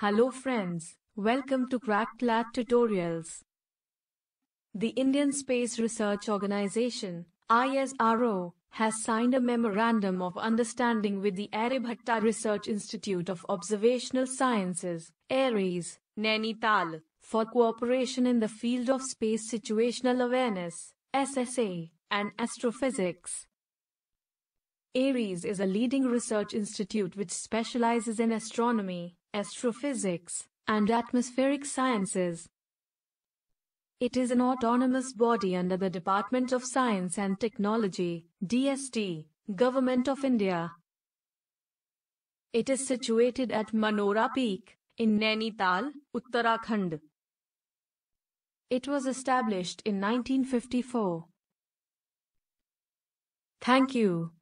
Hello friends, welcome to CrackLat Tutorials. The Indian Space Research Organization, ISRO, has signed a Memorandum of Understanding with the Aryabhatta Research Institute of Observational Sciences, ARES, Nainital, for cooperation in the field of space situational awareness, SSA, and astrophysics. ARES is a leading research institute which specializes in astronomy, astrophysics, and atmospheric sciences. It is an autonomous body under the Department of Science and Technology, DST, Government of India. It is situated at Manora Peak, in Nainital, Uttarakhand. It was established in 1954. Thank you.